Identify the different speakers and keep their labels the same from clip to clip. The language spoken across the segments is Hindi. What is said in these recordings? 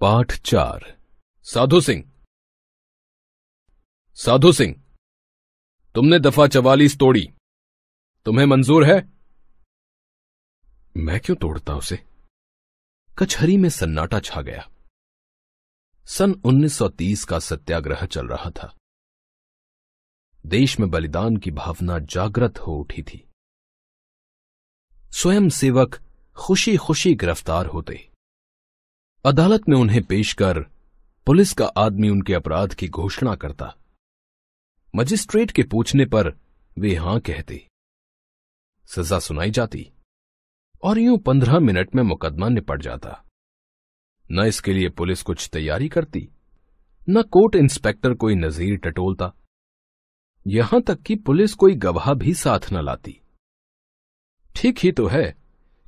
Speaker 1: पाठ चार साधु सिंह साधु सिंह तुमने दफा चवालीस तोड़ी तुम्हें मंजूर है मैं क्यों तोड़ता उसे कचहरी में सन्नाटा छा गया सन 1930 का सत्याग्रह चल रहा था देश में बलिदान की भावना जागृत हो उठी थी स्वयं सेवक खुशी खुशी गिरफ्तार होते अदालत में उन्हें पेश कर पुलिस का आदमी उनके अपराध की घोषणा करता मजिस्ट्रेट के पूछने पर वे हां कहते सजा सुनाई जाती और यूं पंद्रह मिनट में मुकदमा निपट जाता न इसके लिए पुलिस कुछ तैयारी करती न कोर्ट इंस्पेक्टर कोई नजीर टटोलता यहां तक कि पुलिस कोई गवाह भी साथ न लाती ठीक ही तो है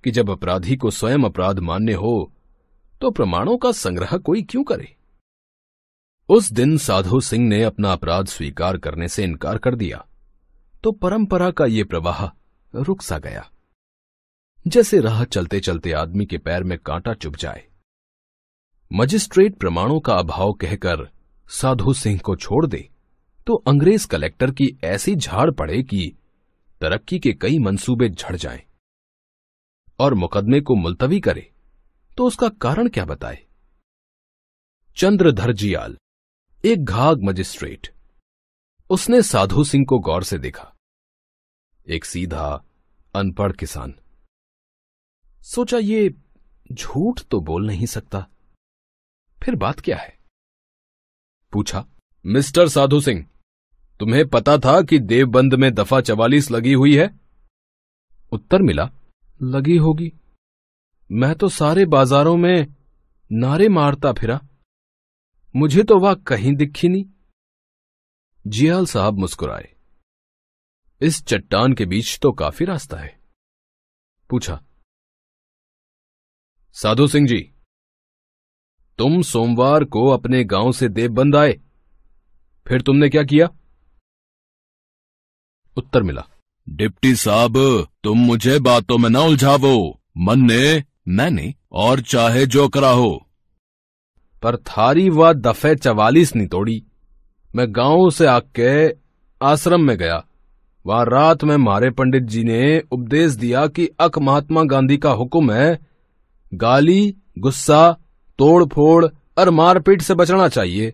Speaker 1: कि जब अपराधी को स्वयं अपराध मान्य हो तो प्रमाणों का संग्रह कोई क्यों करे उस दिन साधु सिंह ने अपना अपराध स्वीकार करने से इनकार कर दिया तो परंपरा का ये प्रवाह रुक सा गया जैसे राह चलते चलते आदमी के पैर में कांटा चुभ जाए मजिस्ट्रेट प्रमाणों का अभाव कहकर साधु सिंह को छोड़ दे तो अंग्रेज कलेक्टर की ऐसी झाड़ पड़े कि तरक्की के कई मंसूबे झड़ जाएं और मुकदमे को मुलतवी करे तो उसका कारण क्या बताए चंद्रधर जियाल एक घाघ मजिस्ट्रेट उसने साधु सिंह को गौर से देखा एक सीधा अनपढ़ किसान सोचा ये झूठ तो बोल नहीं सकता फिर बात क्या है पूछा मिस्टर साधु सिंह तुम्हें पता था कि देवबंद में दफा चवालीस लगी हुई है उत्तर मिला लगी होगी मैं तो सारे बाजारों में नारे मारता फिरा मुझे तो वह कहीं दिखी नहीं जियाल साहब मुस्कुराए इस चट्टान के बीच तो काफी रास्ता है पूछा साधु सिंह जी तुम सोमवार को अपने गांव से देवबंद आए फिर तुमने क्या किया उत्तर मिला डिप्टी साहब तुम मुझे बातों में ना उलझावो मन ने मैंने और चाहे जो करा हो पर थारी व दफे चवालीस नहीं तोड़ी मैं गांव से आके आश्रम में गया वहां रात में मारे पंडित जी ने उपदेश दिया कि अक महात्मा गांधी का हुक्म है गाली गुस्सा तोड़ फोड़ और मारपीट से बचना चाहिए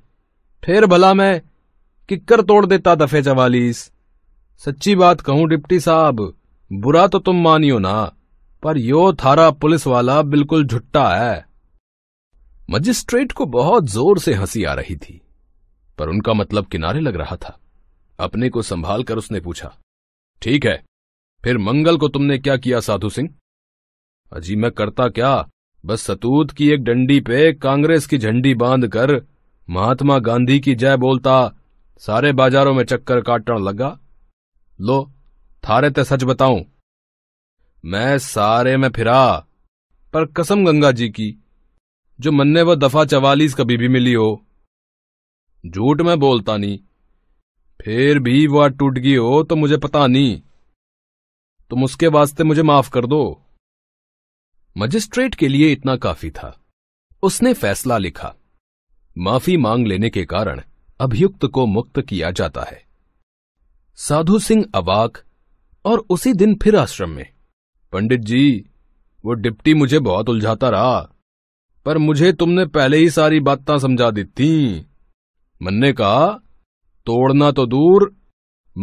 Speaker 1: फिर भला मैं किक्कर तोड़ देता दफे चवालीस सच्ची बात कहूं डिप्टी साहब बुरा तो तुम मानियो ना पर यो थारा पुलिस वाला बिल्कुल झुट्टा है मजिस्ट्रेट को बहुत जोर से हंसी आ रही थी पर उनका मतलब किनारे लग रहा था अपने को संभाल कर उसने पूछा ठीक है फिर मंगल को तुमने क्या किया साधु सिंह अजी मैं करता क्या बस सतूत की एक डंडी पे कांग्रेस की झंडी बांध कर महात्मा गांधी की जय बोलता सारे बाजारों में चक्कर काटने लगा लो थारे ते सच बताऊं मैं सारे में फिरा पर कसम गंगा जी की जो मन्ने व दफा चवालीस कभी भी मिली हो झूठ मैं बोलता नहीं फिर भी वह टूट गई हो तो मुझे पता नहीं तुम उसके वास्ते मुझे माफ कर दो मजिस्ट्रेट के लिए इतना काफी था उसने फैसला लिखा माफी मांग लेने के कारण अभियुक्त को मुक्त किया जाता है साधु सिंह अवाक और उसी दिन फिर आश्रम में पंडित जी वो डिप्टी मुझे बहुत उलझाता रहा पर मुझे तुमने पहले ही सारी बात समझा दी थी मन ने कहा तोड़ना तो दूर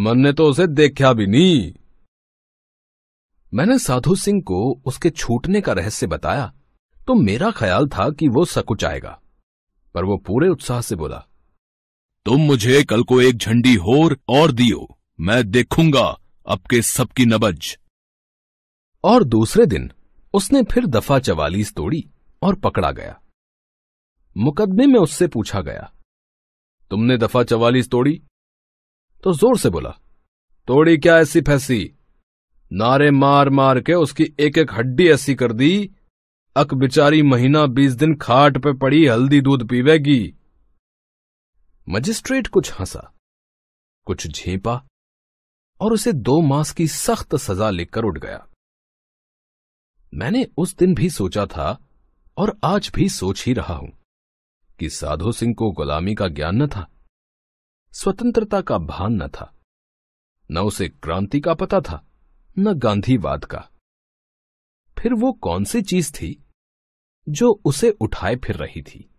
Speaker 1: मन ने तो उसे देखा भी नहीं मैंने साधु सिंह को उसके छूटने का रहस्य बताया तो मेरा ख्याल था कि वो सकुचाएगा पर वो पूरे उत्साह से बोला तुम मुझे कल को एक झंडी होर और दियो मैं देखूंगा आपके सबकी नबज और दूसरे दिन उसने फिर दफा चवालीस तोड़ी और पकड़ा गया मुकदमे में उससे पूछा गया तुमने दफा चवालीस तोड़ी तो जोर से बोला तोड़ी क्या ऐसी फैसी नारे मार मार के उसकी एक एक हड्डी ऐसी कर दी अक बिचारी महीना बीस दिन खाट पे पड़ी हल्दी दूध पीवेगी मजिस्ट्रेट कुछ हंसा कुछ झेपा और उसे दो मास की सख्त सजा लेकर उठ गया मैंने उस दिन भी सोचा था और आज भी सोच ही रहा हूं कि साधो सिंह को गुलामी का ज्ञान न था स्वतंत्रता का भान न था न उसे क्रांति का पता था न गांधीवाद का फिर वो कौन सी चीज थी जो उसे उठाए फिर रही थी